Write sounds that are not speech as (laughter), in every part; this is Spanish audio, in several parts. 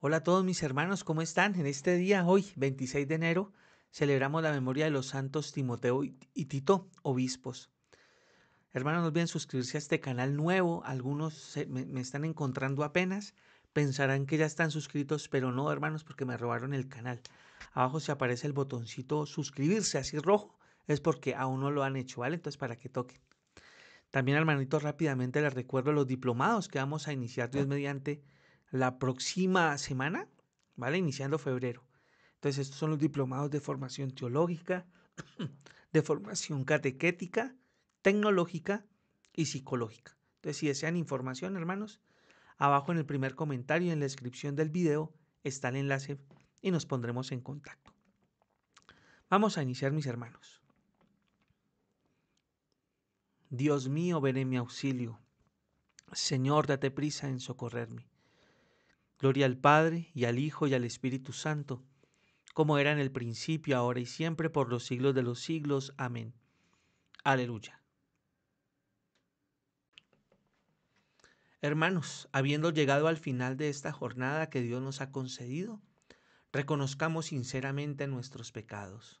Hola a todos mis hermanos, ¿cómo están? En este día, hoy, 26 de enero, celebramos la memoria de los santos Timoteo y Tito, obispos. Hermanos, no olviden suscribirse a este canal nuevo. Algunos me, están encontrando apenas. Pensarán que ya están suscritos, pero no, hermanos, porque me robaron el canal. Abajo se aparece el botoncito suscribirse, así rojo. Es porque aún no lo han hecho, ¿vale? Entonces, para que toquen. También, hermanitos, rápidamente les recuerdo los diplomados que vamos a iniciar, Dios mediante la próxima semana, ¿vale? Iniciando febrero. Entonces, estos son los diplomados de formación teológica, (clears throat) de formación catequética, tecnológica y psicológica. Entonces, si desean información, hermanos, abajo en el primer comentario y en la descripción del video está el enlace y nos pondremos en contacto. Vamos a iniciar, mis hermanos. Dios mío, veré mi auxilio. Señor, date prisa en socorrerme. Gloria al Padre y al Hijo y al Espíritu Santo, como era en el principio, ahora y siempre, por los siglos de los siglos. Amén. Aleluya. Hermanos, habiendo llegado al final de esta jornada que Dios nos ha concedido, reconozcamos sinceramente nuestros pecados.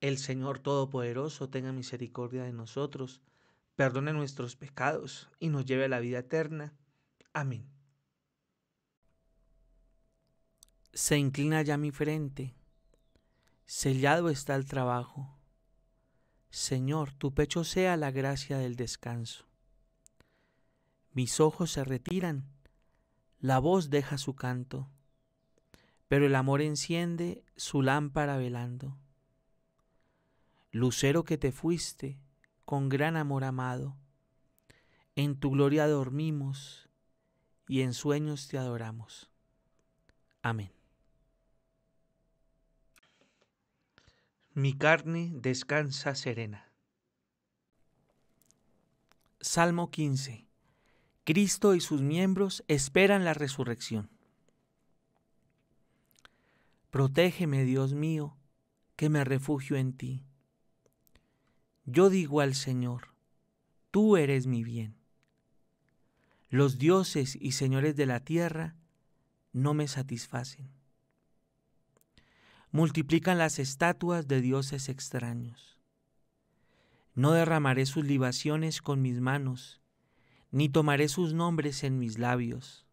El Señor Todopoderoso tenga misericordia de nosotros, perdone nuestros pecados y nos lleve a la vida eterna. Amén. Se inclina ya mi frente, sellado está el trabajo. Señor, tu pecho sea la gracia del descanso. Mis ojos se retiran, la voz deja su canto, pero el amor enciende su lámpara velando. Lucero que te fuiste con gran amor amado, en tu gloria dormimos y en sueños te adoramos. Amén. Mi carne descansa serena. Salmo 15. Cristo y sus miembros esperan la resurrección. Protégeme, Dios mío, que me refugio en ti yo digo al Señor, tú eres mi bien. Los dioses y señores de la tierra no me satisfacen. Multiplican las estatuas de dioses extraños. No derramaré sus libaciones con mis manos, ni tomaré sus nombres en mis labios.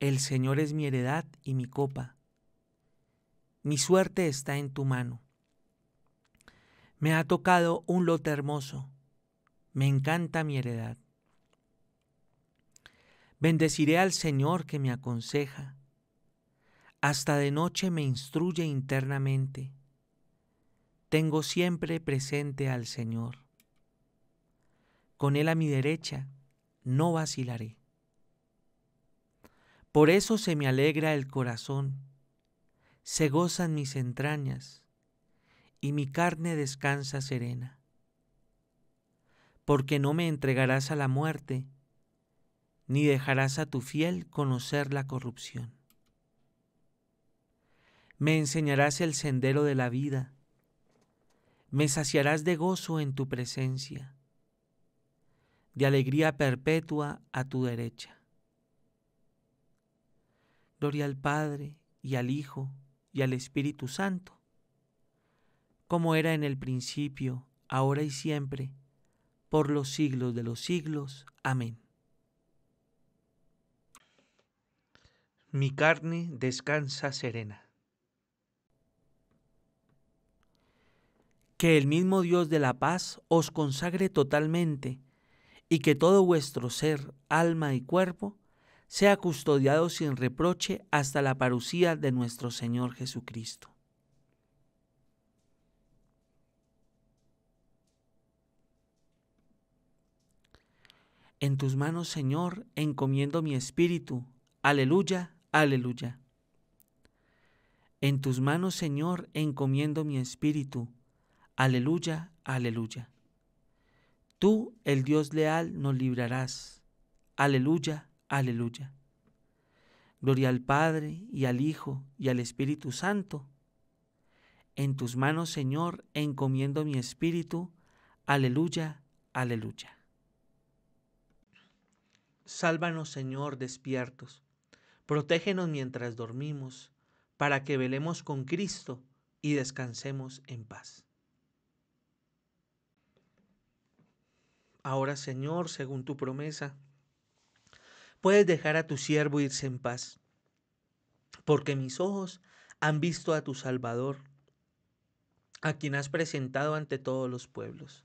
El Señor es mi heredad y mi copa. Mi suerte está en tu mano. Me ha tocado un lote hermoso. Me encanta mi heredad. Bendeciré al Señor que me aconseja. Hasta de noche me instruye internamente. Tengo siempre presente al Señor. Con Él a mi derecha no vacilaré. Por eso se me alegra el corazón, se gozan mis entrañas y mi carne descansa serena. Porque no me entregarás a la muerte, ni dejarás a tu fiel conocer la corrupción. Me enseñarás el sendero de la vida, me saciarás de gozo en tu presencia, de alegría perpetua a tu derecha. Gloria al Padre y al Hijo y al Espíritu Santo como era en el principio, ahora y siempre, por los siglos de los siglos. Amén. Mi carne descansa serena. Que el mismo Dios de la paz os consagre totalmente, y que todo vuestro ser, alma y cuerpo sea custodiado sin reproche hasta la parucía de nuestro Señor Jesucristo. En tus manos, Señor, encomiendo mi espíritu. Aleluya, aleluya. En tus manos, Señor, encomiendo mi espíritu. Aleluya, aleluya. Tú, el Dios leal, nos librarás. Aleluya, aleluya. Gloria al Padre y al Hijo y al Espíritu Santo. En tus manos, Señor, encomiendo mi espíritu. Aleluya, aleluya. Sálvanos, Señor, despiertos. Protégenos mientras dormimos, para que velemos con Cristo y descansemos en paz. Ahora, Señor, según tu promesa, puedes dejar a tu siervo irse en paz, porque mis ojos han visto a tu Salvador, a quien has presentado ante todos los pueblos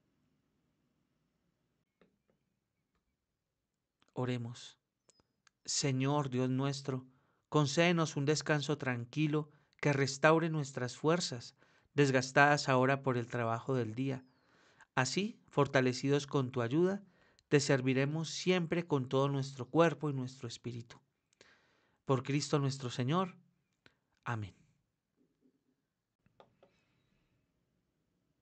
Oremos. Señor Dios nuestro, concédenos un descanso tranquilo que restaure nuestras fuerzas, desgastadas ahora por el trabajo del día. Así, fortalecidos con tu ayuda, te serviremos siempre con todo nuestro cuerpo y nuestro espíritu. Por Cristo nuestro Señor. Amén.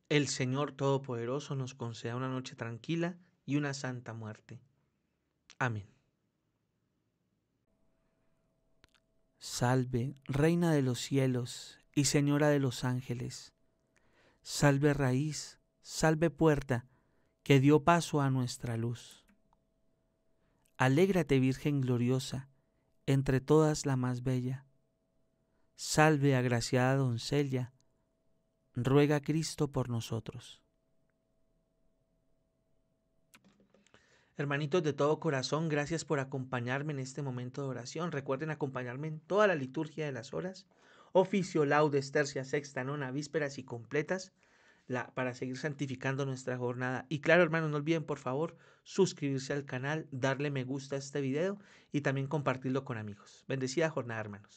El Señor Todopoderoso nos conceda una noche tranquila y una santa muerte Amén. Salve, Reina de los cielos y Señora de los ángeles. Salve raíz, salve puerta, que dio paso a nuestra luz. Alégrate, Virgen gloriosa, entre todas la más bella. Salve, agraciada doncella, ruega Cristo por nosotros. Hermanitos de todo corazón, gracias por acompañarme en este momento de oración. Recuerden acompañarme en toda la liturgia de las horas, oficio, laudes, tercia, sexta, nona, vísperas y completas, la, para seguir santificando nuestra jornada. Y claro, hermanos, no olviden, por favor, suscribirse al canal, darle me gusta a este video y también compartirlo con amigos. Bendecida jornada, hermanos.